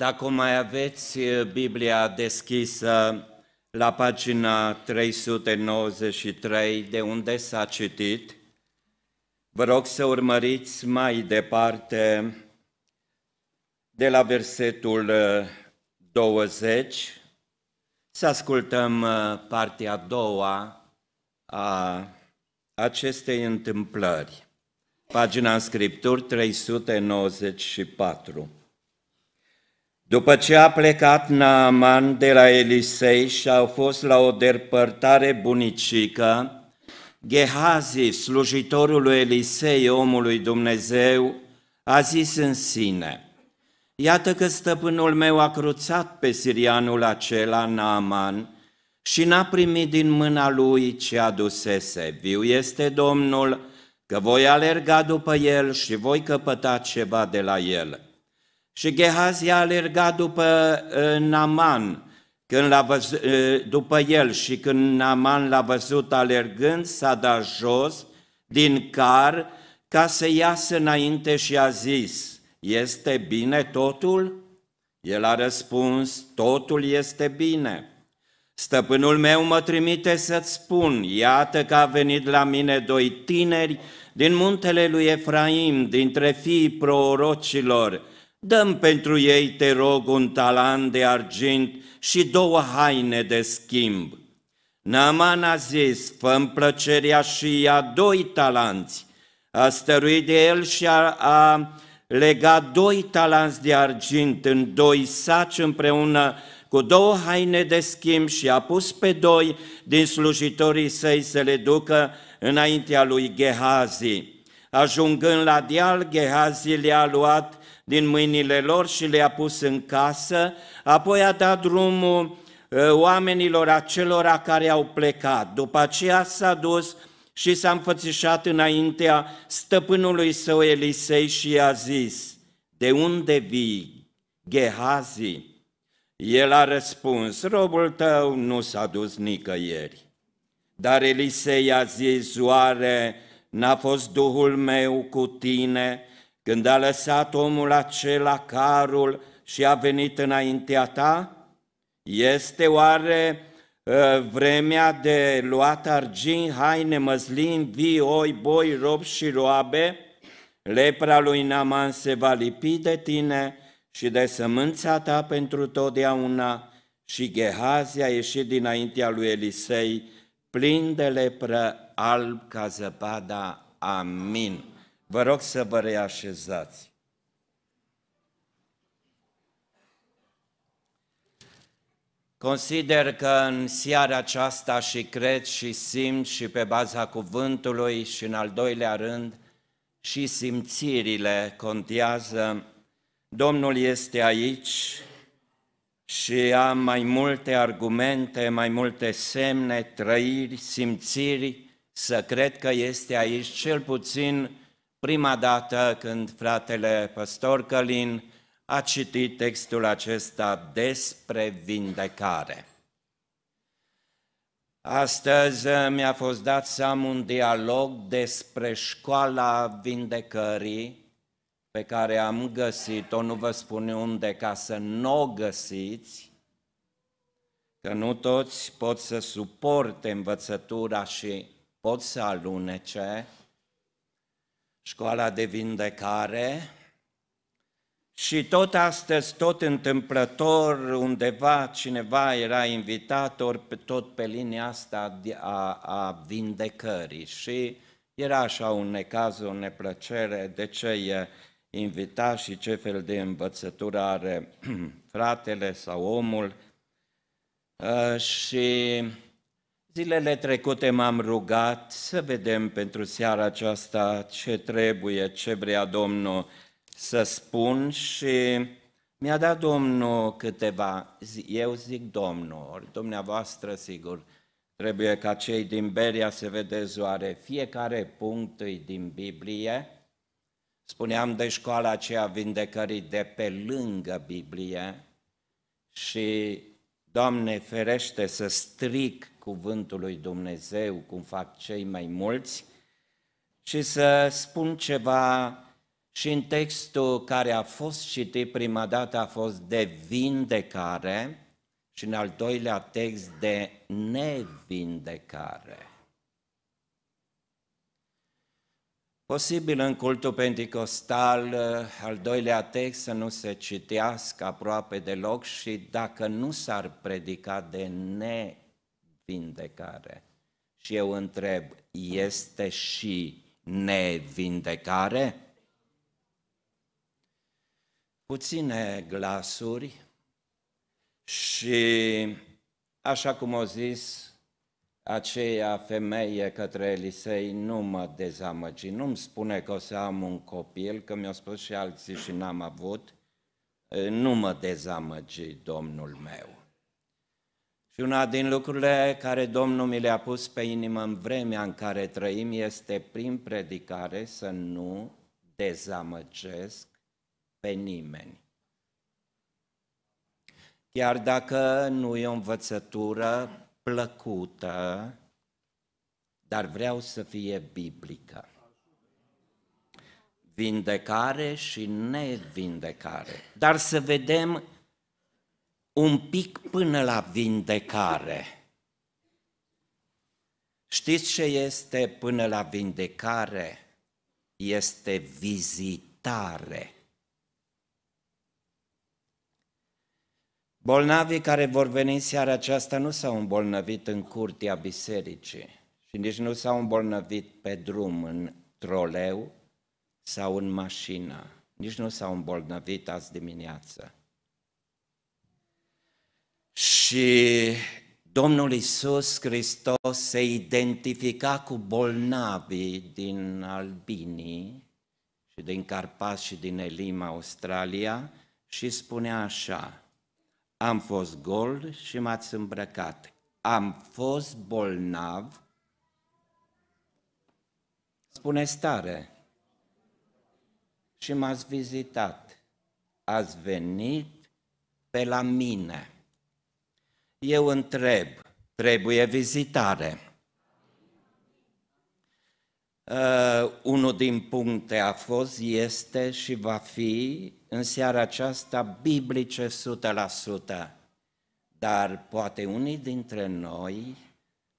Dacă mai aveți Biblia deschisă la pagina 393, de unde s-a citit, vă rog să urmăriți mai departe de la versetul 20, să ascultăm partea a doua a acestei întâmplări. Pagina în Scripturi 394. După ce a plecat Naaman de la Elisei și au fost la o depărtare bunicică, Gehazi, slujitorul lui Elisei, omului Dumnezeu, a zis în sine, Iată că stăpânul meu a cruțat pe sirianul acela, Naaman, și n-a primit din mâna lui ce adusese. Viu este Domnul, că voi alerga după el și voi căpăta ceva de la el.'" Și Gehazi a alergat după uh, Naman, când l-a văzut, uh, după el și când Naman l-a văzut alergând, s-a dat jos din car ca să iasă înainte și a zis, este bine totul? El a răspuns, totul este bine. Stăpânul meu mă trimite să-ți spun, iată că a venit la mine doi tineri din muntele lui Efraim, dintre fiii prorocilor, Dăm pentru ei, te rog, un talan de argint și două haine de schimb. Naman a zis, fă plăcerea și ia doi talanți. A stăruit de el și a, a legat doi talanți de argint în doi saci împreună cu două haine de schimb și a pus pe doi din slujitorii săi să le ducă înaintea lui Gehazi. Ajungând la deal, Gehazi le-a luat din mâinile lor și le-a pus în casă, apoi a dat drumul ă, oamenilor acelora care au plecat. După aceea s-a dus și s-a înfățișat înaintea stăpânului său Elisei și i-a zis, De unde vii, Gehazi? El a răspuns, robul tău nu s-a dus nicăieri. Dar Elisei a zis, oare n-a fost Duhul meu cu tine?' Când a lăsat omul acela carul și a venit înaintea ta? Este oare ă, vremea de luat argint, haine, măslin, vii, oi, boi, rob și roabe? Lepra lui Naman se va lipi de tine și de sămânța ta pentru totdeauna. Și Gehazi a ieșit dinaintea lui Elisei, plin de lepră, alb ca zăpada. Amin. Vă rog să vă reașezați. Consider că în seara aceasta și cred și simt și pe baza cuvântului și în al doilea rând și simțirile contează. Domnul este aici și am mai multe argumente, mai multe semne, trăiri, simțiri să cred că este aici cel puțin prima dată când fratele păstor Călin a citit textul acesta despre vindecare. Astăzi uh, mi-a fost dat să am un dialog despre școala vindecării pe care am găsit-o, nu vă spun unde, ca să nu o găsiți, că nu toți pot să suporte învățătura și pot să alunece, școala de vindecare și tot astăzi, tot întâmplător, undeva cineva era invitat, ori tot pe linia asta a, a vindecării și era așa un necaz, o neplăcere, de ce e invitat și ce fel de învățătură are fratele sau omul. Uh, și Zilele trecute m-am rugat să vedem pentru seara aceasta ce trebuie, ce vrea Domnul să spun și mi-a dat Domnul câteva, eu zic Domnul, ori dumneavoastră sigur, trebuie ca cei din Beria să vedeți oare fiecare punct din Biblie, spuneam de școala aceea vindecării de pe lângă Biblie și Doamne, ferește să stric cuvântul lui Dumnezeu, cum fac cei mai mulți, și să spun ceva și în textul care a fost citit prima dată a fost de vindecare și în al doilea text de nevindecare. Posibil în cultul pentecostal, eh, al doilea text să nu se citească aproape deloc și dacă nu s-ar predica de nevindecare. Și eu întreb, este și nevindecare? Puține glasuri și, așa cum au zis aceea femeie către Elisei, nu mă dezamăgi, nu-mi spune că o să am un copil, că mi-au spus și alții și n-am avut, nu mă dezamăgi, Domnul meu. Și una din lucrurile care Domnul mi le-a pus pe inimă în vremea în care trăim este prin predicare să nu dezamăgesc pe nimeni. Chiar dacă nu e o învățătură plăcută, dar vreau să fie biblică. Vindecare și nevindecare. Dar să vedem un pic până la vindecare. Știți ce este până la vindecare? Este vizitare. Bolnavii care vor veni seara aceasta nu s-au îmbolnăvit în curtea bisericii și nici nu s-au îmbolnăvit pe drum, în troleu sau în mașină. Nici nu s-au îmbolnăvit azi dimineață. Și Domnul Isus Hristos se identifica cu bolnavii din Albinii și din Carpați și din Elima, Australia, și spunea așa, am fost gol și m-ați îmbrăcat, am fost bolnav, spune stare, și m-ați vizitat, ați venit pe la mine. Eu întreb, trebuie vizitare. Uh, unul din puncte a fost, este și va fi în seara aceasta biblice 100%. Dar poate unii dintre noi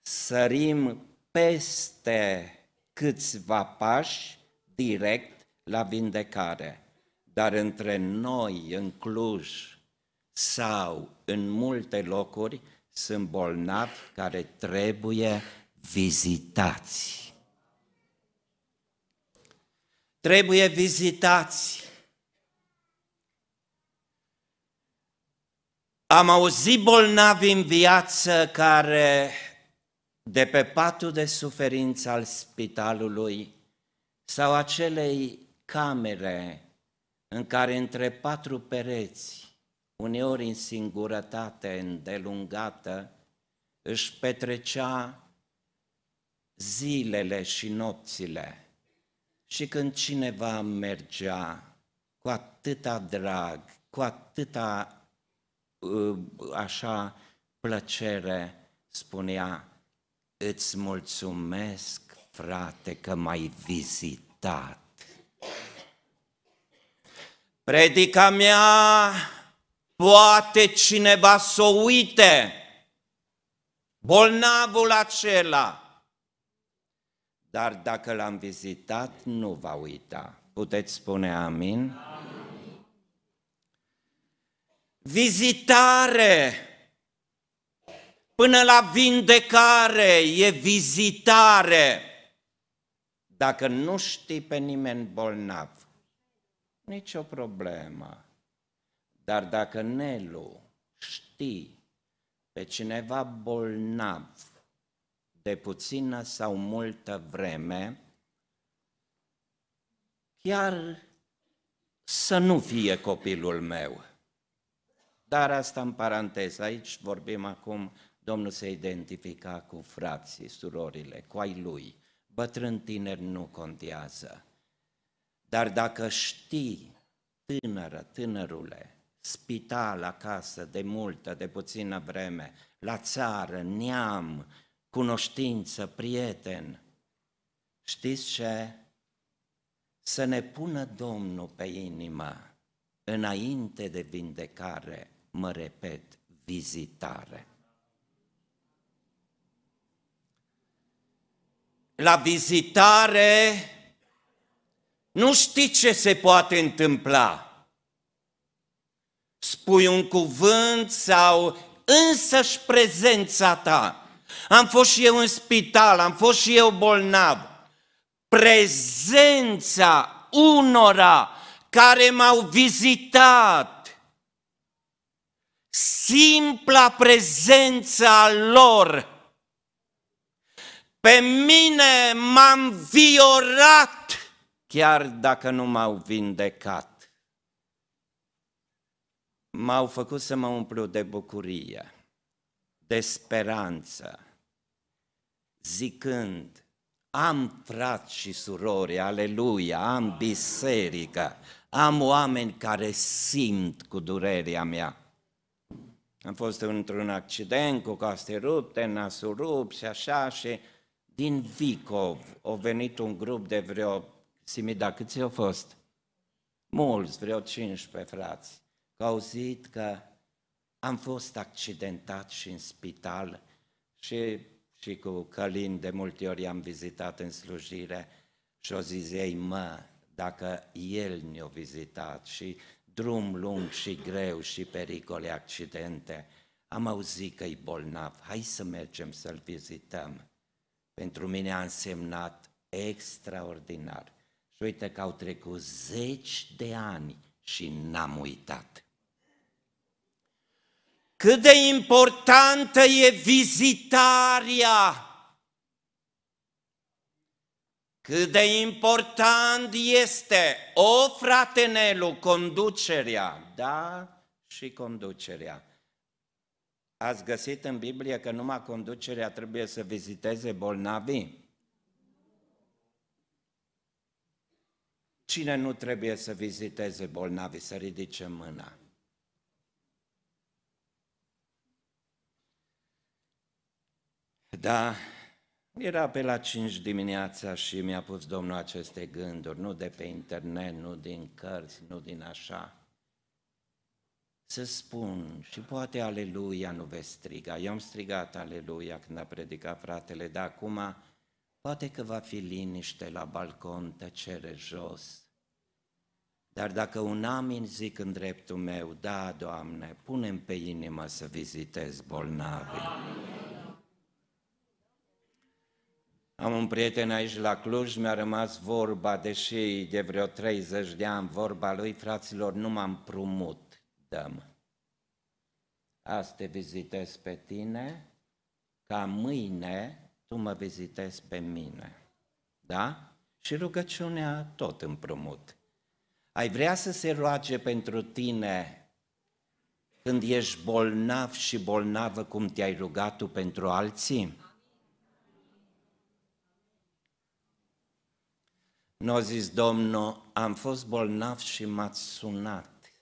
sărim peste câțiva pași direct la vindecare. Dar între noi, în Cluj sau în multe locuri, sunt bolnavi care trebuie vizitați trebuie vizitați. Am auzit bolnavi în viață care de pe patul de suferință al spitalului sau acelei camere în care între patru pereți, uneori în singurătate îndelungată, își petrecea zilele și nopțile și când cineva mergea cu atâta drag, cu atâta uh, așa plăcere, spunea, îți mulțumesc, frate, că m-ai vizitat. Predica mea poate cineva să o uite, bolnavul acela, dar dacă l-am vizitat, nu va uita. Puteți spune amin? amin. Vizitare! Până la vindecare e vizitare. Dacă nu știi pe nimeni bolnav, nicio problemă. Dar dacă Nelu știi pe cineva bolnav, de puțină sau multă vreme, chiar să nu fie copilul meu. Dar asta în paranteză, aici vorbim acum, Domnul se identifica cu frații, surorile, cu ai lui. Bătrân tineri nu contează. Dar dacă știi, tânără, tânărule, spital acasă de multă, de puțină vreme, la țară, neam, cunoștință, prieten. Știți ce? Să ne pună Domnul pe inima, înainte de vindecare, mă repet, vizitare. La vizitare nu știi ce se poate întâmpla. Spui un cuvânt sau însăși prezența ta am fost și eu în spital, am fost și eu bolnav. Prezența unora care m-au vizitat, simpla prezența lor, pe mine m-am viorat, chiar dacă nu m-au vindecat. M-au făcut să mă umplu de bucurie de speranță, zicând, am frați și surori, aleluia, am biserică, am oameni care simt cu durerea mea. Am fost într-un accident cu coaste rupte, nasul rupt și așa și din Vicov a venit un grup de vreo, Simida, câți au fost? Mulți, vreo 15 frați, că au auzit că am fost accidentat și în spital și, și cu Călin de multe ori am vizitat în slujire și o zis ei, mă, dacă el ne-a vizitat și drum lung și greu și pericole, accidente, am auzit că e bolnav, hai să mergem să-l vizităm. Pentru mine a însemnat extraordinar. Și uite că au trecut zeci de ani și n-am uitat cât de importantă e vizitarea, cât de important este, o fratenelu, conducerea, da? Și conducerea. Ați găsit în Biblie că numai conducerea trebuie să viziteze bolnavii? Cine nu trebuie să viziteze bolnavii? Să ridice mâna. Da, era pe la 5 dimineața și mi-a pus Domnul aceste gânduri, nu de pe internet, nu din cărți, nu din așa. Să spun, și poate aleluia nu vei striga. Eu am strigat aleluia când a predicat fratele, dar acum poate că va fi liniște la balcon, tăcere jos. Dar dacă un amin zic în dreptul meu, da, Doamne, punem pe inimă să vizitez bolnavii. Amin. Am un prieten aici la Cluj, mi-a rămas vorba, deși de vreo 30 de ani, vorba lui, fraților, nu m-am prumut, dăm. Azi te vizitez pe tine, ca mâine tu mă vizitezi pe mine. Da? Și rugăciunea tot împrumut. Ai vrea să se roage pentru tine când ești bolnav și bolnavă cum te-ai rugat tu pentru alții? Nu a zis Domnul, am fost bolnav și m-ați sunat.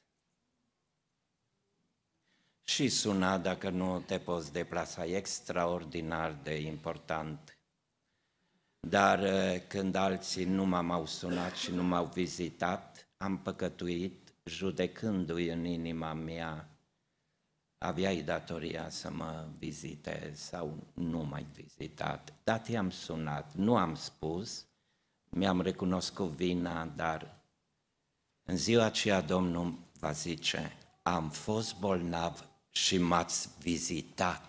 Și suna dacă nu te poți deplasa, e extraordinar de important. Dar uh, când alții nu m-au sunat și nu m-au vizitat, am păcătuit judecându-i în inima mea. Aveai datoria să mă vizitezi sau nu m-ai vizitat. Dar te-am sunat, nu am spus, mi-am recunoscut vina, dar în ziua aceea Domnul va zice, am fost bolnav și m-ați vizitat.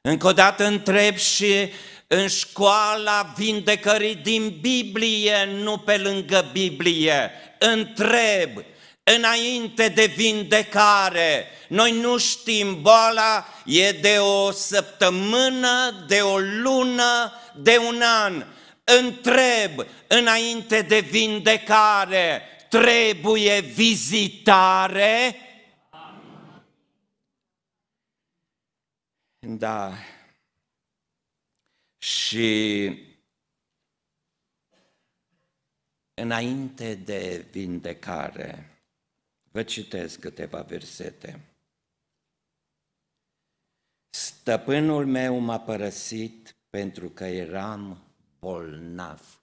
Încă o dată întreb și în școala vindecării din Biblie, nu pe lângă Biblie. Întreb, înainte de vindecare, noi nu știm, boala e de o săptămână, de o lună, de un an, întreb înainte de vindecare, trebuie vizitare? Da. Și înainte de vindecare, vă citesc câteva versete. Stăpânul meu m-a părăsit pentru că eram bolnav.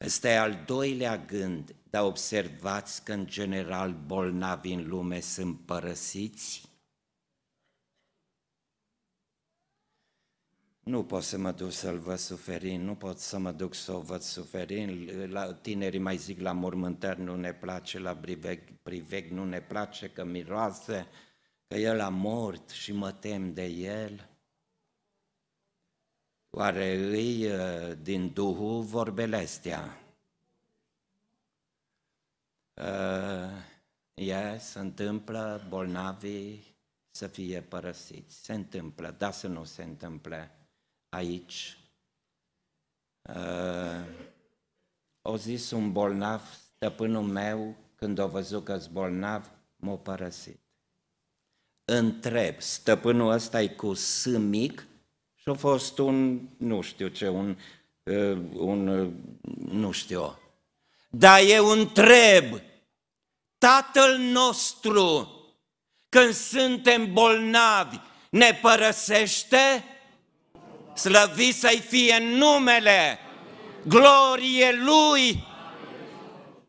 Ăsta e al doilea gând, dar observați că în general bolnavi în lume sunt părăsiți. Nu pot să mă duc să-l văd suferind, nu pot să mă duc să o văd suferind, la tinerii mai zic la mormântări nu ne place, la priveg, priveg nu ne place că miroase, că el a mort și mă tem de el. Oare îi uh, din Duhul vorbele astea? yeah, uh, se întâmplă bolnavii să fie părăsiți. Se întâmplă, da să nu se întâmple aici. Uh, o zis un bolnav, stăpânul meu, când o văzut că bolnav, m-a părăsit. Întreb, stăpânul ăsta e cu S mic și a fost un, nu știu ce, un, un nu știu. Dar eu întreb, Tatăl nostru, când suntem bolnavi, ne părăsește? Slăvi să-i fie numele, glorie Lui!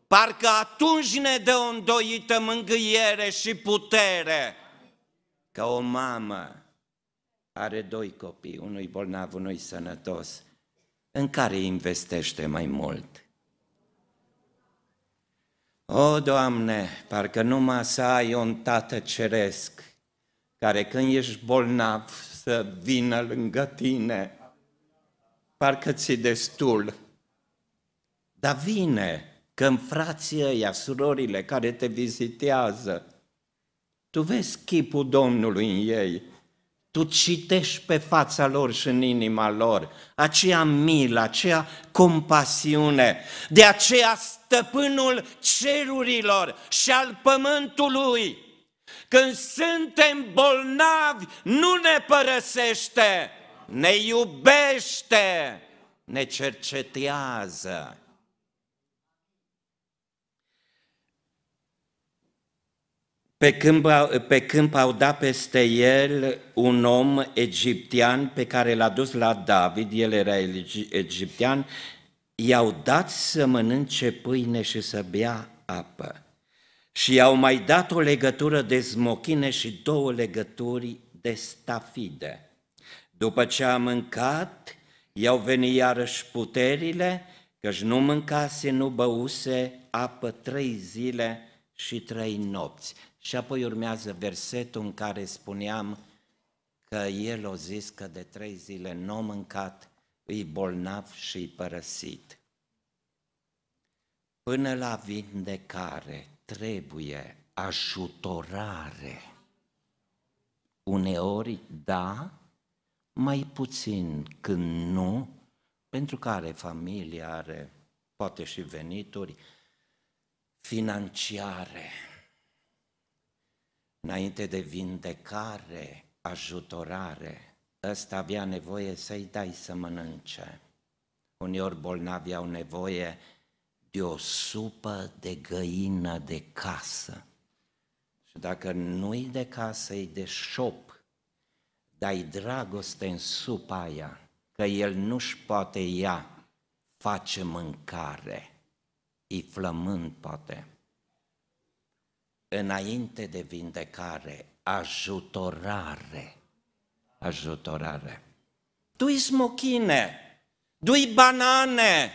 Parcă atunci ne dă o îndoită mângâiere și putere, ca o mamă are doi copii, unui bolnav, unui sănătos, în care investește mai mult? O, Doamne, parcă numai să ai un tată ceresc, care când ești bolnav să vină lângă tine, parcă ți destul. Dar vine când frații ăia, surorile care te vizitează, tu vezi chipul Domnului în ei, tu citești pe fața lor și în inima lor aceea milă, aceea compasiune. De aceea stăpânul cerurilor și al pământului, când suntem bolnavi, nu ne părăsește, ne iubește, ne cercetează Pe când, pe câmp au dat peste el un om egiptean pe care l-a dus la David, el era egiptean, i-au dat să mănânce pâine și să bea apă. Și i-au mai dat o legătură de smochine și două legături de stafide. După ce a mâncat, i-au venit iarăși puterile, căci nu mâncase, nu băuse apă trei zile și trei nopți. Și apoi urmează versetul în care spuneam că el o zis că de trei zile nu a mâncat, îi bolnav și îi părăsit. Până la vindecare trebuie ajutorare. Uneori da, mai puțin când nu, pentru că are familie, are poate și venituri financiare înainte de vindecare, ajutorare, ăsta avea nevoie să-i dai să mănânce. Uneori bolnavi au nevoie de o supă de găină de casă. Și dacă nu-i de casă, e de șop. Dai dragoste în supa aia, că el nu-și poate ia, face mâncare, e flământ poate înainte de vindecare, ajutorare. Ajutorare. Dui smochine, dui banane,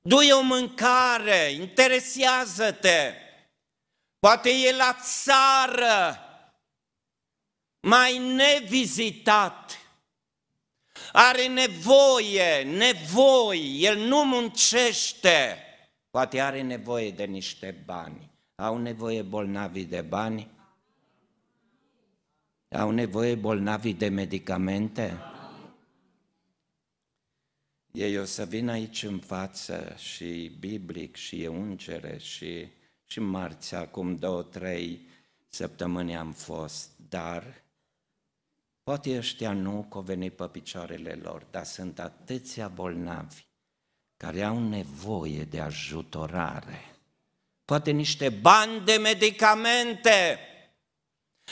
dui o mâncare, interesează-te. Poate e la țară, mai nevizitat, are nevoie, nevoi, el nu muncește, poate are nevoie de niște bani. Au nevoie bolnavii de bani? Au nevoie bolnavii de medicamente? Ei o să vin aici în față și biblic și e ungere și, și marți acum două, trei săptămâni am fost, dar poate ăștia nu că veni pe picioarele lor, dar sunt atâția bolnavi care au nevoie de ajutorare poate niște bani de medicamente.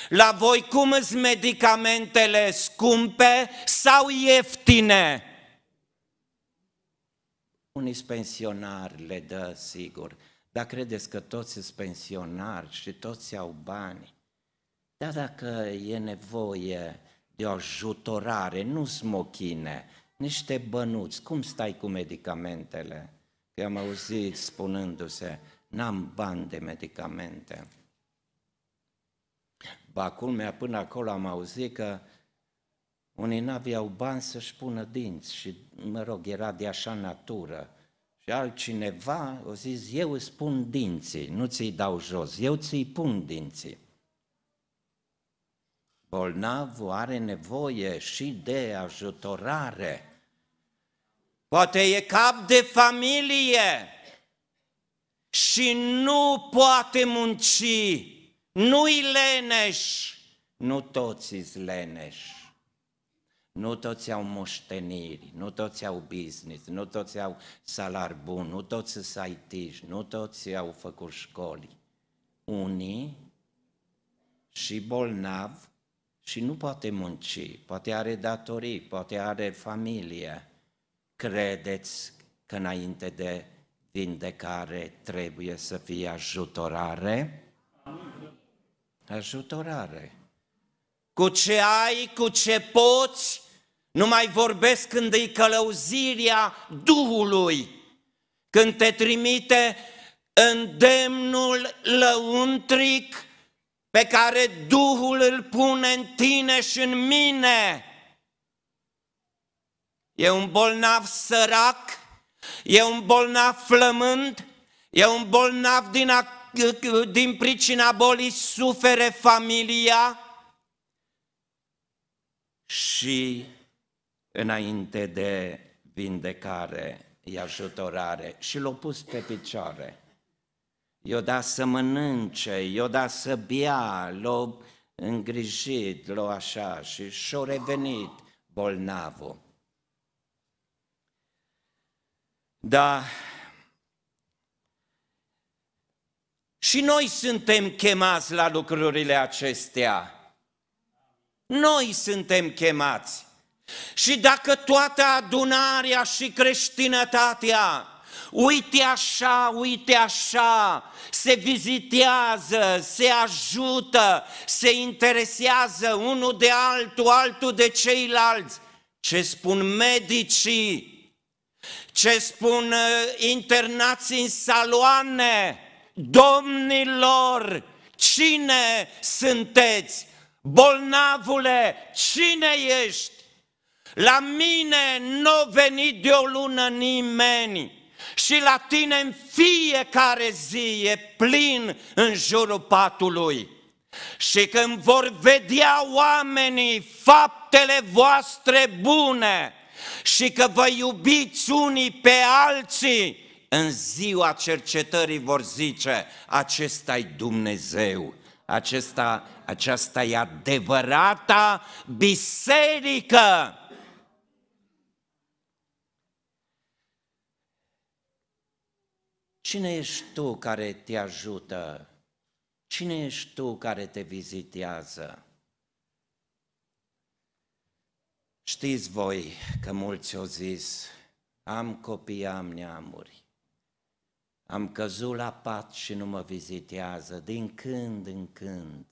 La voi cum sunt medicamentele scumpe sau ieftine? Unii pensionari le dă, sigur, dar credeți că toți sunt pensionari și toți au bani. Dar dacă e nevoie de o ajutorare, nu smochine, niște bănuți, cum stai cu medicamentele? Că am auzit spunându-se, n-am bani de medicamente. Ba culmea, până acolo am auzit că unii n-aveau bani să-și pună dinți și, mă rog, era de așa natură. Și altcineva o zis, eu îți pun dinții, nu ți-i dau jos, eu ți-i pun dinții. Bolnavul are nevoie și de ajutorare. Poate e cap de familie, și nu poate munci, nu-i leneș, nu toți îți leneș. Nu toți au moșteniri, nu toți au business, nu toți au salari bun, nu toți sunt it nu toți au făcut școli. Unii și bolnav și nu poate munci, poate are datorii, poate are familie. Credeți că înainte de din de care trebuie să fie ajutorare? Ajutorare. Cu ce ai, cu ce poți, nu mai vorbesc când îi călăuzirea Duhului, când te trimite îndemnul lăuntric pe care Duhul îl pune în tine și în mine. E un bolnav sărac e un bolnav flămând, e un bolnav din, a, din pricina bolii, sufere familia și înainte de vindecare, e ajutorare și l-a pus pe picioare. I-a dat să mănânce, i-a dat să bea, l-a îngrijit, l-a așa și și-a revenit bolnavul. Da. Și noi suntem chemați la lucrurile acestea. Noi suntem chemați. Și dacă toată adunarea și creștinătatea uite așa, uite așa, se vizitează, se ajută, se interesează unul de altul, altul de ceilalți. Ce spun medicii? ce spun ă, internații în saloane, domnilor, cine sunteți? Bolnavule, cine ești? La mine nu veni de o lună nimeni și la tine în fiecare zi e plin în jurul patului. Și când vor vedea oamenii faptele voastre bune, și că vă iubiți unii pe alții, în ziua cercetării vor zice, acesta-i Dumnezeu, acesta, aceasta e adevărata biserică. Cine ești tu care te ajută? Cine ești tu care te vizitează? Știți voi că mulți au zis, am copii, am neamuri, am căzut la pat și nu mă vizitează din când în când.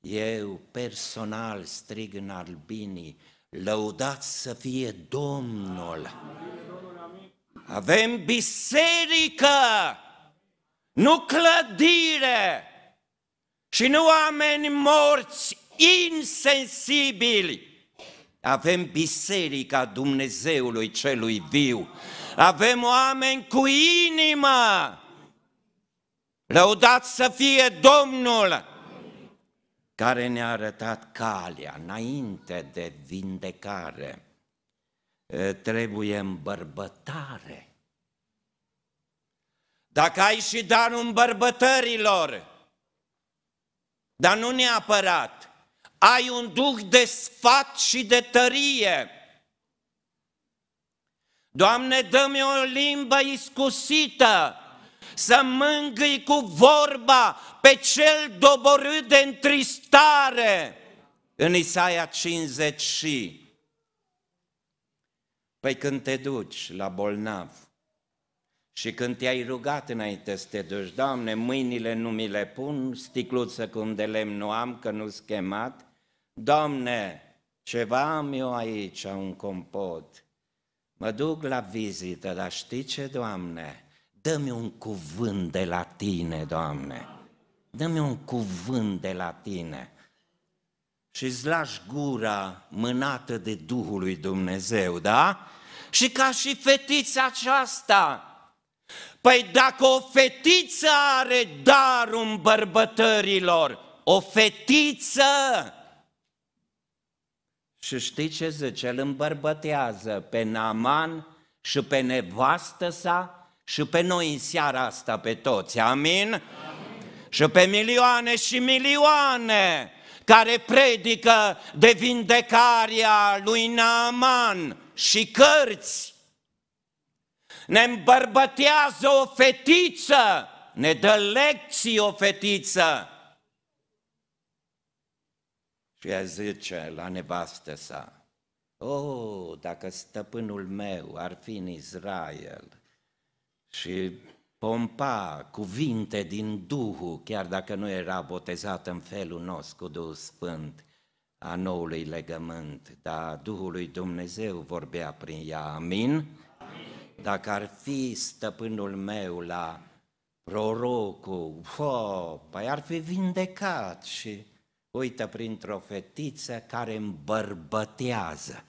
Eu personal strig în albinii, lăudat să fie Domnul. Avem biserică, nu clădire și nu oameni morți insensibili avem biserica Dumnezeului celui viu. Avem oameni cu inimă. Lăudați să fie Domnul care ne-a arătat calea înainte de vindecare. Trebuie îmbărbătare. Dacă ai și darul îmbărbătărilor, dar nu neapărat, ai un duh de sfat și de tărie. Doamne, dă-mi o limbă iscusită să mângâi cu vorba pe cel doborât de întristare. În Isaia 50 și Păi când te duci la bolnav și când te-ai rugat înainte să te duci, Doamne, mâinile nu mi le pun, sticluță cu un de lemn nu am, că nu-s chemat, Doamne, ceva am eu aici, un compot. Mă duc la vizită, dar știi ce, Doamne? Dă-mi un cuvânt de la Tine, Doamne. Dă-mi un cuvânt de la Tine. Și îți lași gura mânată de Duhul lui Dumnezeu, da? Și ca și fetița aceasta, Păi dacă o fetiță are darul bărbătărilor, o fetiță și știi ce zice? Îl îmbărbătează pe Naman și pe nevastă sa și pe noi în seara asta, pe toți. Amin? Amin. Și pe milioane și milioane care predică de vindecarea lui Naaman și cărți. Ne îmbărbătează o fetiță, ne dă lecții o fetiță și a zice la nevastă sa, O, oh, dacă stăpânul meu ar fi în Israel și pompa cuvinte din Duhul, chiar dacă nu era botezat în felul nostru cu Duhul Sfânt, a noului legământ, dar Duhul lui Dumnezeu vorbea prin ea, amin? amin? Dacă ar fi stăpânul meu la prorocul, oh, păi ar fi vindecat și uită printr-o fetiță care îmbărbătează.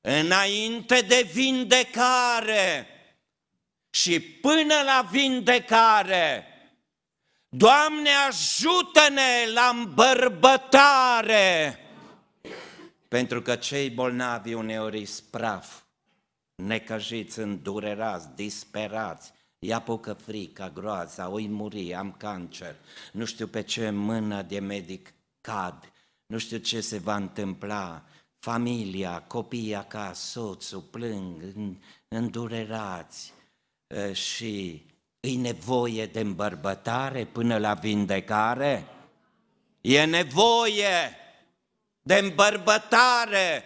Înainte de vindecare și până la vindecare, Doamne ajută-ne la îmbărbătare! Pentru că cei bolnavi uneori spraf, necăjiți, îndurerați, disperați, îi apucă frica, groaza, oi muri, am cancer, nu știu pe ce mână de medic cad, nu știu ce se va întâmpla, familia, copiii acasă, soțul, plâng, îndurerați și îi nevoie de îmbărbătare până la vindecare? E nevoie de îmbărbătare!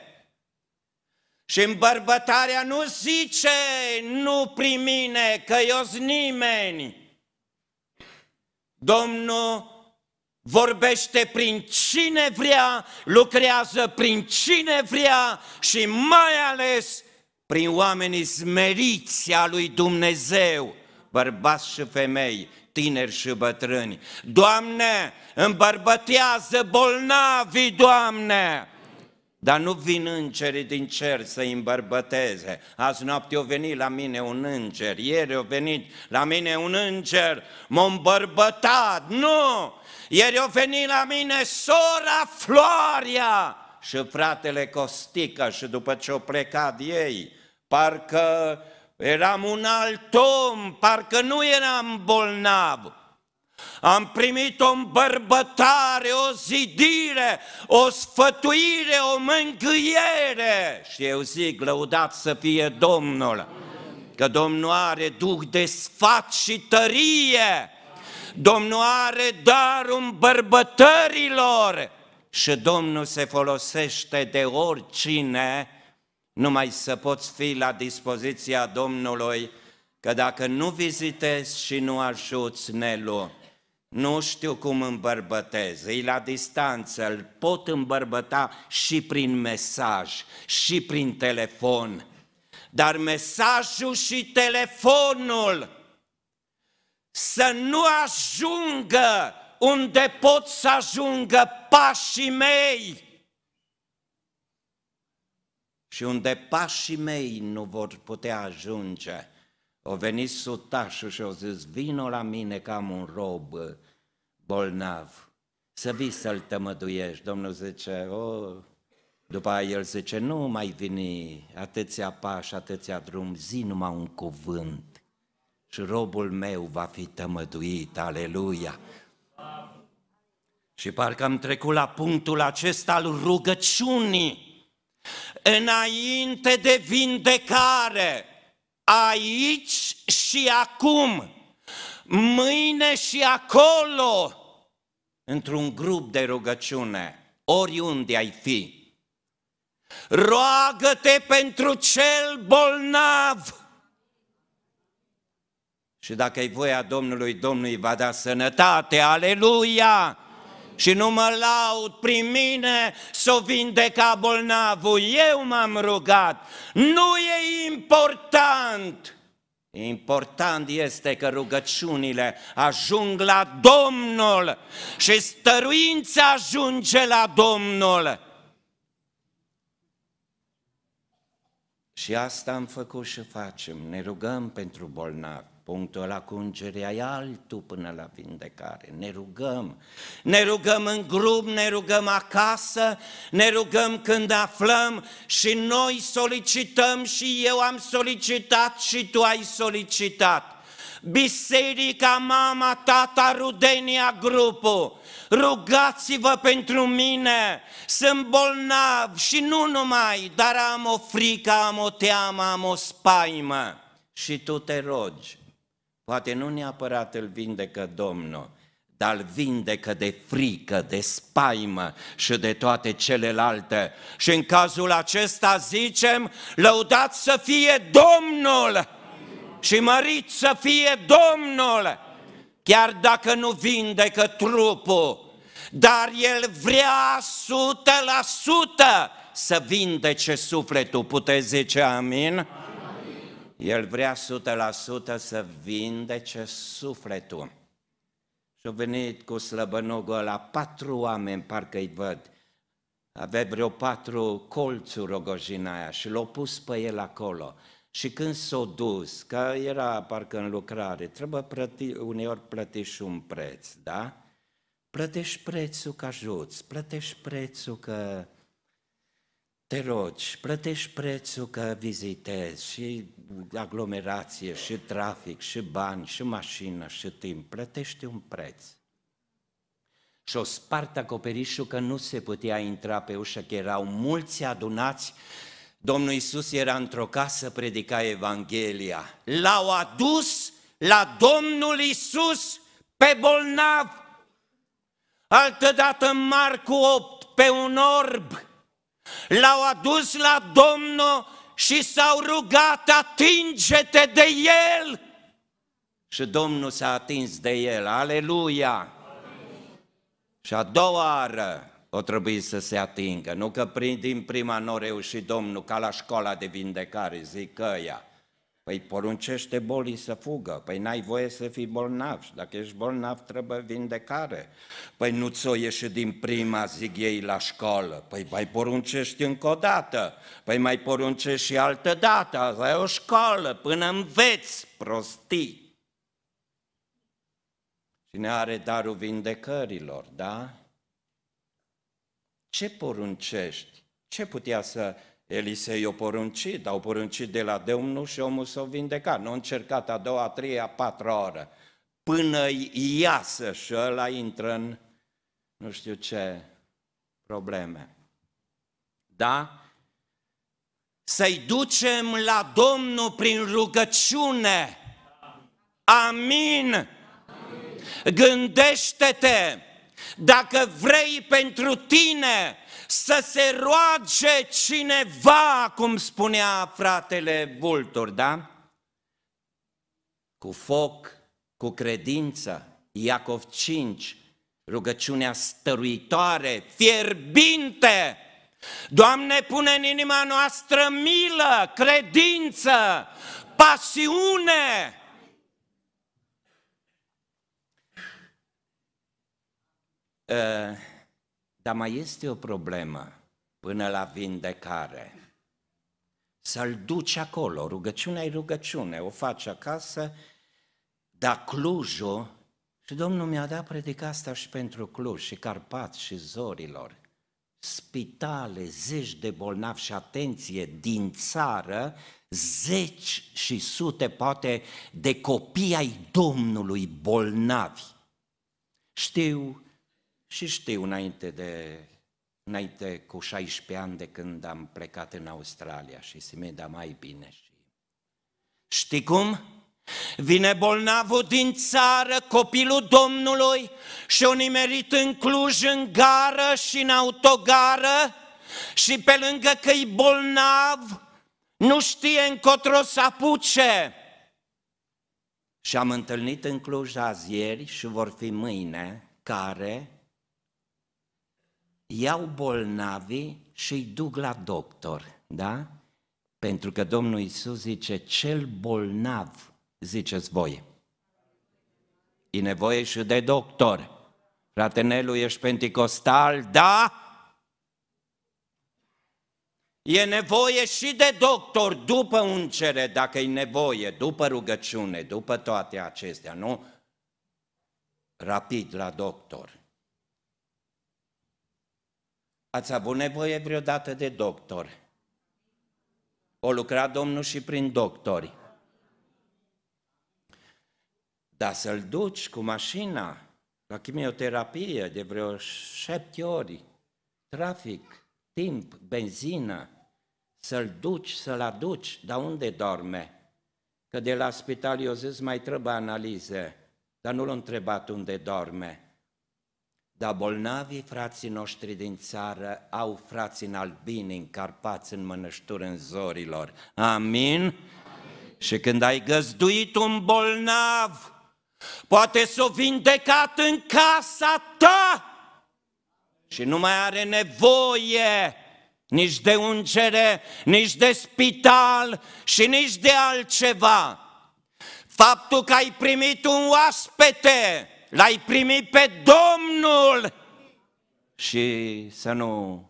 Și îmbărbătarea nu zice, nu prin mine, că eu nimeni. Domnul vorbește prin cine vrea, lucrează prin cine vrea și mai ales prin oamenii smeriți a lui Dumnezeu, bărbați și femei, tineri și bătrâni. Doamne, îmbărbătează bolnavii, Doamne! Dar nu vin îngerii din cer să îi îmbărbăteze. Azi noapte a venit la mine un înger, ieri a venit la mine un înger, m-a îmbărbătat, nu! Ieri a venit la mine sora Floria și fratele Costică și după ce au plecat ei, parcă eram un alt om, parcă nu eram bolnav, am primit o îmbărbătare, o zidire, o sfătuire, o mângâiere. Și eu zic, lăudat să fie Domnul, că Domnul are duh de sfat și tărie. Domnul are darul bărbătărilor și Domnul se folosește de oricine numai să poți fi la dispoziția Domnului, că dacă nu vizitezi și nu ajuți, ne luăm. Nu știu cum îmbărbătez, e la distanță, îl pot îmbărbăta și prin mesaj, și prin telefon. Dar mesajul și telefonul să nu ajungă unde pot să ajungă pașii mei și unde pașii mei nu vor putea ajunge o venit sutașul și o zis, vino la mine că am un rob uh, bolnav, să vii să-l tămăduiești. Domnul zice, o, oh. după aia el zice, nu mai vini atâția pași, atâția drum, zi numai un cuvânt și robul meu va fi tămăduit, aleluia. Și parcă am trecut la punctul acesta al rugăciunii, înainte de vindecare, aici și acum, mâine și acolo, într-un grup de rugăciune, oriunde ai fi. Roagă-te pentru cel bolnav. Și dacă ai voia Domnului, Domnul îi va da sănătate, aleluia! și nu mă laud prin mine să o vindeca bolnavul. Eu m-am rugat. Nu e important. Important este că rugăciunile ajung la Domnul și stăruința ajunge la Domnul. Și asta am făcut și facem, ne rugăm pentru bolnavi punctul la cu îngerea e altul până la vindecare. Ne rugăm, ne rugăm în grup, ne rugăm acasă, ne rugăm când aflăm și noi solicităm și eu am solicitat și tu ai solicitat. Biserica, mama, tata, rudenia, grupul, rugați-vă pentru mine, sunt bolnav și nu numai, dar am o frică, am o teamă, am o spaimă. Și tu te rogi, Poate nu neapărat îl vindecă Domnul, dar îl vindecă de frică, de spaimă și de toate celelalte. Și în cazul acesta zicem, lăudat să fie Domnul și mărit să fie Domnul, chiar dacă nu vindecă trupul, dar El vrea 100% să vindece sufletul. Puteți zice amin? amin. El vrea 100% să vindece sufletul. Și au venit cu slăbănogul la patru oameni, parcă îi văd. Avea vreo patru colțuri rogojina aia și l-au pus pe el acolo. Și când s-o dus, că era parcă în lucrare, trebuie plăti, uneori plătești un preț, da? Plătești prețul că ajuți, plătești prețul că te rogi, plătești prețul că vizitezi și aglomerație, și trafic, și bani, și mașină, și timp, plătești un preț. Și o spart acoperișul că nu se putea intra pe ușă, că erau mulți adunați. Domnul Isus era într-o casă, predica Evanghelia. L-au adus la Domnul Isus pe bolnav. Altădată în Marcu 8, pe un orb, L-au adus la Domnul și s-au rugat, atinge-te de El! Și Domnul s-a atins de El, aleluia! Amin. Și a doua oară o trebuie să se atingă, nu că prin, din prima nu reușit Domnul, ca la școala de vindecare, zic că ea. Păi poruncește bolii să fugă, păi n-ai voie să fii bolnav și dacă ești bolnav trebuie vindecare. Păi nu ți-o ieși din prima, zic ei, la școală, păi mai poruncești încă o dată, păi mai poruncești și altă dată, asta e o școală, până înveți prostii. Cine are darul vindecărilor, da? Ce poruncești? Ce putea să Elisei o poruncit, au poruncit de la Domnul și omul s-a vindecat. Nu a încercat a doua, a treia, a patra oră. Până iasă și ăla intră în nu știu ce probleme. Da? Să-i ducem la Domnul prin rugăciune. Amin. Amin. Gândește-te dacă vrei pentru tine să se roage cineva, cum spunea fratele Vultur, da? Cu foc, cu credință, Iacov 5, rugăciunea stăruitoare, fierbinte. Doamne, pune în inima noastră milă, credință, pasiune. Uh, dar mai este o problemă până la vindecare. Să-l duci acolo, rugăciunea e rugăciune, o faci acasă, dar Clujul, și Domnul mi-a dat predica asta și pentru Cluj, și Carpat, și Zorilor, spitale, zeci de bolnavi și atenție din țară, zeci și sute poate de copii ai Domnului bolnavi. Știu și știu, înainte, de, înainte cu 16 ani de când am plecat în Australia și se mi da mai bine. Și... Știi cum? Vine bolnavul din țară, copilul Domnului, și o nimerit în Cluj, în gară și în autogară, și pe lângă că e bolnav, nu știe încotro să apuce. Și am întâlnit în Cluj azi ieri și vor fi mâine, care iau bolnavi și îi duc la doctor, da? Pentru că Domnul Isus zice, cel bolnav, ziceți voi, e nevoie și de doctor. Fratenelu, ești penticostal? Da? E nevoie și de doctor după uncere, dacă e nevoie, după rugăciune, după toate acestea, nu? Rapid la doctor. Ați avut nevoie vreodată de doctor? O lucra Domnul și prin doctori. Dar să-l duci cu mașina la chimioterapie de vreo șapte ori, trafic, timp, benzină, să-l duci, să-l aduci, dar unde dorme? Că de la spital eu zis mai trebuie analize, dar nu l-a întrebat unde dorme. Dar bolnavii frații noștri din țară au frații în albini, în Carpați, în mănășturi, în zorilor. Amin? Amin. Și când ai găzduit un bolnav, poate s-o vindecat în casa ta și nu mai are nevoie nici de ungere, nici de spital și nici de altceva. Faptul că ai primit un oaspete L-ai primit pe Domnul! Și să nu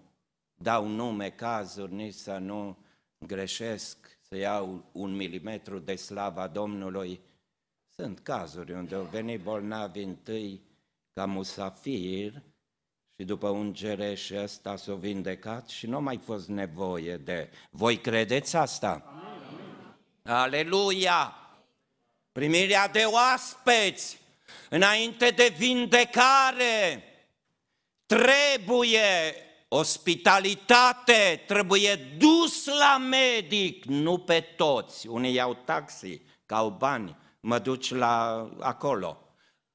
dau nume, cazuri, nici să nu greșesc, să iau un milimetru de slava Domnului. Sunt cazuri unde au venit bolnavi întâi ca musafir și după un și ăsta s-a vindecat și nu a mai fost nevoie de... Voi credeți asta? Amin. Aleluia! Primirea de oaspeți! Înainte de vindecare, trebuie ospitalitate, trebuie dus la medic, nu pe toți. Unii iau taxi, ca au bani, mă duci la acolo,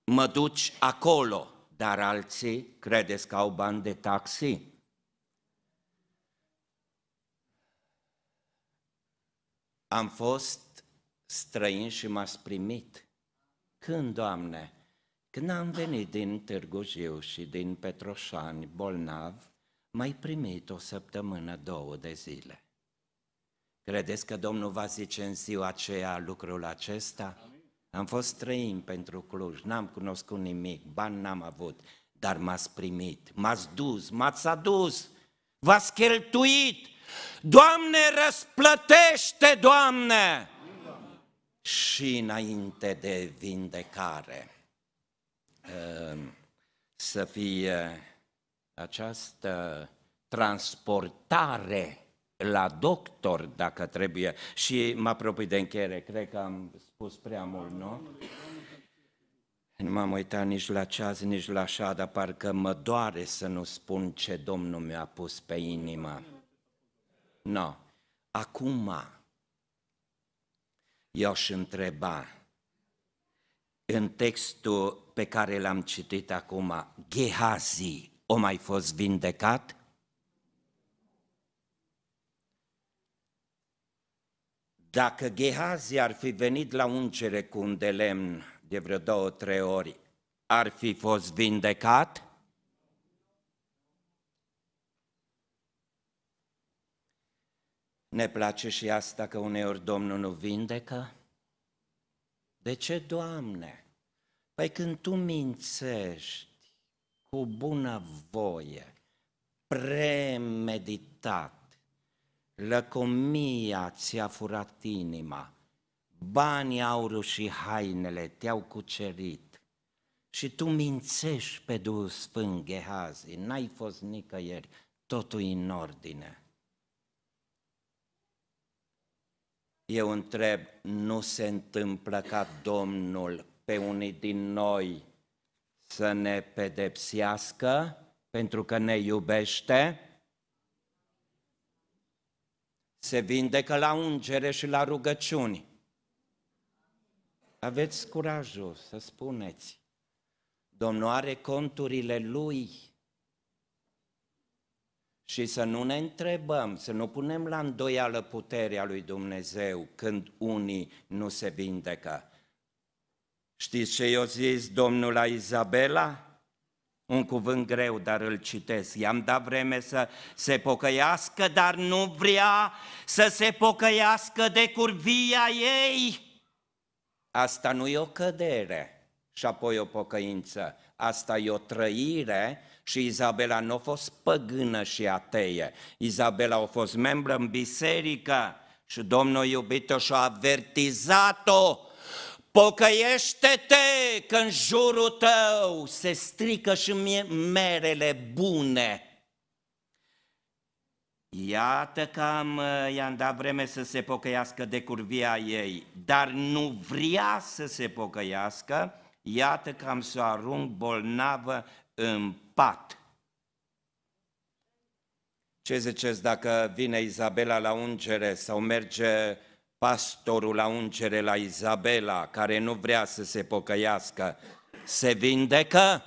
mă duci acolo, dar alții credeți că au bani de taxi? Am fost străin și m-ați primit. Când, Doamne? Când am venit din Târgu Jiu și din Petroșani bolnav, mai primit o săptămână, două de zile. Credeți că Domnul va zice în ziua aceea lucrul acesta? Amin. Am fost străin pentru Cluj, n-am cunoscut nimic, bani n-am avut, dar m-ați primit, m-ați dus, m-ați adus, v-ați cheltuit. Doamne, răsplătește, Doamne! și înainte de vindecare. Ehm, să fie această transportare la doctor dacă trebuie. Și mă apropii de încheiere, cred că am spus prea mult, nu? Nu m-am uitat nici la ceas, nici la așa, dar parcă mă doare să nu spun ce Domnul mi-a pus pe inimă. Nu. No. Acum, eu aș întreba în textul pe care l-am citit acum, Gehazi, o mai fost vindecat? Dacă Gehazi ar fi venit la ungere cu un de lemn de vreo două, trei ori, ar fi fost vindecat? Ne place și asta că uneori Domnul nu vindecă? De ce, Doamne? Păi când tu mințești cu bună voie, premeditat, lăcomia ți-a furat inima, banii, aurul și hainele te-au cucerit și tu mințești pe Duhul Sfânt Gehazi, n-ai fost nicăieri, totul în ordine. Eu întreb, nu se întâmplă ca Domnul pe unii din noi să ne pedepsească pentru că ne iubește? Se vindecă la ungere și la rugăciuni. Aveți curajul să spuneți, Domnul are conturile Lui și să nu ne întrebăm, să nu punem la îndoială puterea lui Dumnezeu când unii nu se vindecă. Știți ce i-a zis Domnul la Izabela? Un cuvânt greu, dar îl citesc. I-am dat vreme să se pocăiască, dar nu vrea să se pocăiască de curvia ei. Asta nu e o cădere și apoi o pocăință. Asta e o trăire și Izabela nu a fost păgână și ateie. Izabela a fost membră în biserică și Domnul iubito și-a avertizat-o Pocăiește-te că în jurul tău se strică și merele bune. Iată că am, uh, i-am dat vreme să se pocăiască de curvia ei, dar nu vrea să se pocăiască, iată că am să o arunc bolnavă în pat. Ce ziceți dacă vine Izabela la ungere sau merge pastorul la ungere la Izabela, care nu vrea să se pocăiască, se vindecă?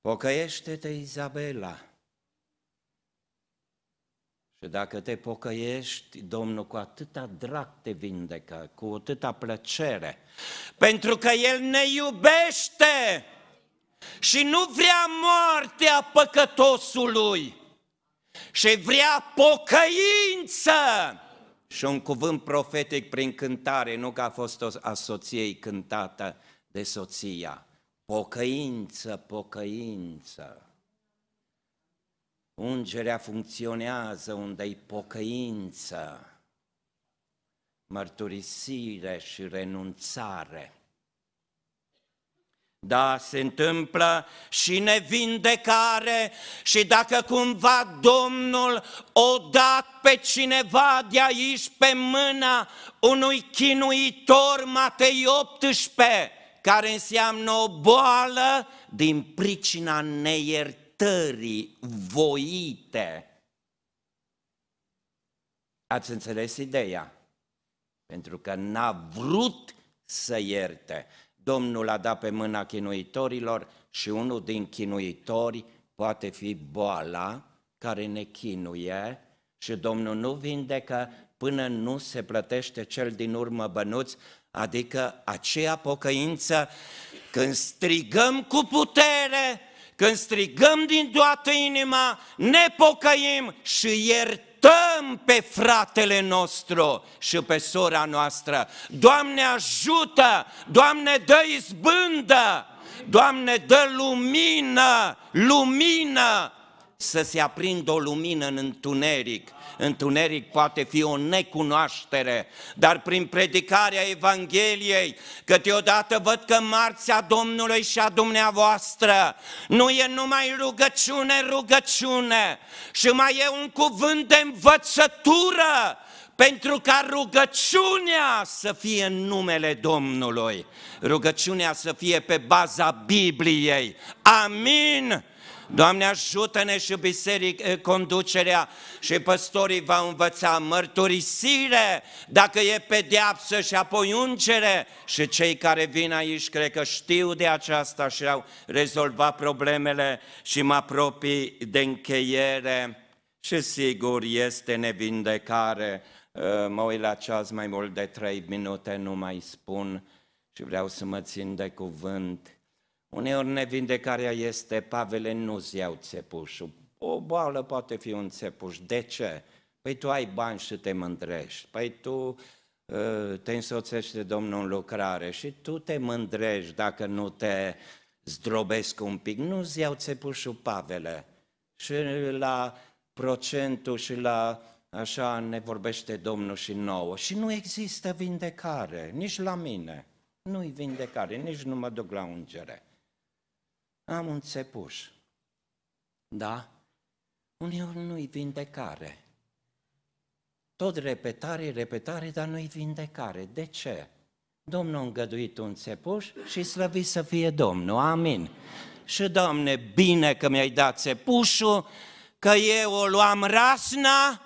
Pocăiește-te, Izabela! Și dacă te pocăiești, Domnul cu atâta drag te vindecă, cu atâta plăcere, pentru că El ne iubește și nu vrea moartea păcătosului, și vrea pocăință. Și un cuvânt profetic prin cântare, nu că a fost o soției cântată de soția. Pocăință, pocăință. Ungerea funcționează unde e pocăință, mărturisire și renunțare. Da, se întâmplă și nevindecare și dacă cumva Domnul o dat pe cineva de aici pe mâna unui chinuitor, Matei 18, care înseamnă o boală din pricina neiertării iertării voite. Ați înțeles ideea? Pentru că n-a vrut să ierte. Domnul a dat pe mâna chinuitorilor și unul din chinuitori poate fi boala care ne chinuie și Domnul nu vindecă până nu se plătește cel din urmă bănuți, adică aceea pocăință când strigăm cu putere, când strigăm din toată inima, ne pocăim și iertăm pe fratele nostru și pe sora noastră. Doamne ajută, Doamne dă izbândă, Doamne dă lumină, lumină să se aprindă o lumină în întuneric. Întuneric poate fi o necunoaștere, dar prin predicarea Evangheliei, câteodată văd că marțea Domnului și a dumneavoastră nu e numai rugăciune, rugăciune, și mai e un cuvânt de învățătură pentru ca rugăciunea să fie în numele Domnului, rugăciunea să fie pe baza Bibliei. Amin! Doamne, ajută-ne și biseric, eh, conducerea și păstorii va învăța mărturisire, dacă e pedeapsă și apoi ungere. Și cei care vin aici cred că știu de aceasta și au rezolvat problemele și mă apropii de încheiere. Și sigur este nevindecare. Eh, mă uit la ceas mai mult de trei minute, nu mai spun și vreau să mă țin de cuvânt Uneori nevindecarea este, Pavele nu-ți iau țepușul. O boală poate fi un țepuș. De ce? Păi tu ai bani și te mândrești. Păi tu ă, te însoțești de Domnul în lucrare și tu te mândrești dacă nu te zdrobesc un pic. Nu-ți iau țepușul Pavele. Și la procentul și la așa ne vorbește Domnul și nouă. Și nu există vindecare, nici la mine. Nu-i vindecare, nici nu mă duc la ungere. Am un țepuș. Da? Uneori nu-i vindecare. Tot repetare, repetare, dar nu-i vindecare. De ce? Domnul a îngăduit un țepuș și slăvit să fie Domnul. Amin. Și, Doamne, bine că mi-ai dat țepușul, că eu o luam rasna,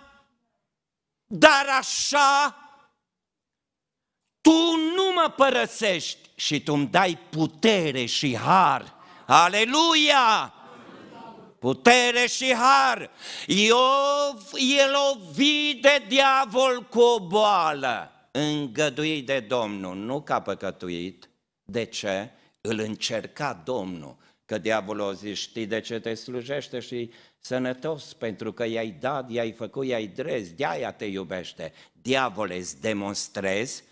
dar așa tu nu mă părăsești și tu îmi dai putere și har Aleluia! Putere și har. Iov e lovit de diavol cu o boală îngăduit de Domnul, nu ca păcătuit. De ce? Îl încerca Domnul. Că diavolul a zis, știi de ce te slujește și sănătos, pentru că i-ai dat, i-ai făcut, i-ai drez, de-aia te iubește. Diavole, îți demonstrezi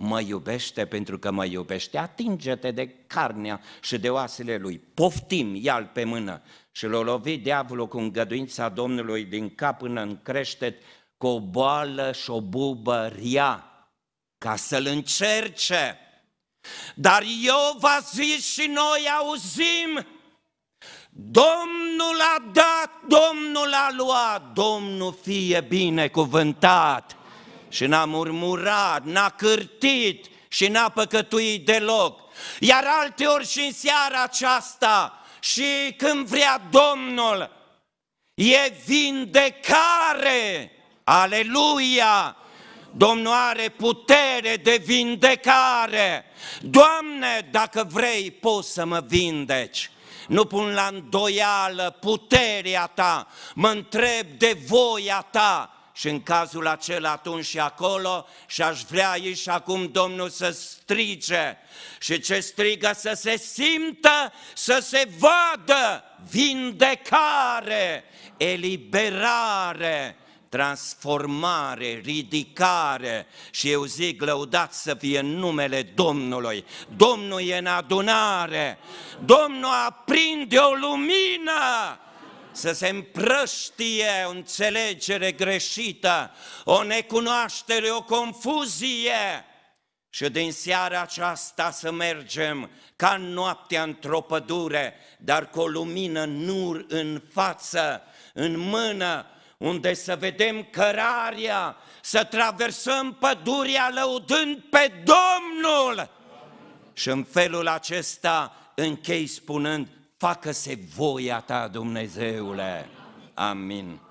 mă iubește pentru că mă iubește, atinge-te de carnea și de oasele lui, poftim, ia pe mână. Și l-a lovit diavolul cu îngăduința Domnului din cap până în creștet, cu o boală și o bubă ria, ca să-l încerce. Dar eu vă zic și noi auzim, Domnul a dat, Domnul a luat, Domnul fie binecuvântat și n-a murmurat, n-a cârtit și n-a păcătuit deloc. Iar ori și în seara aceasta și când vrea Domnul, e vindecare. Aleluia! Domnul are putere de vindecare. Doamne, dacă vrei, poți să mă vindeci. Nu pun la îndoială puterea ta, mă întreb de voia ta, și în cazul acela atunci și acolo și aș vrea aici și acum Domnul să strige și ce strigă să se simtă, să se vadă vindecare, eliberare, transformare, ridicare și eu zic lăudat să fie numele Domnului. Domnul e în adunare, Domnul aprinde o lumină să se împrăștie o înțelegere greșită, o necunoaștere, o confuzie. Și din seara aceasta să mergem ca noaptea într-o pădure, dar cu o lumină nur în față, în mână, unde să vedem cărarea, să traversăm pădurea lăudând pe Domnul. Și în felul acesta închei spunând, Facă-se voia ta, Dumnezeule. Amin.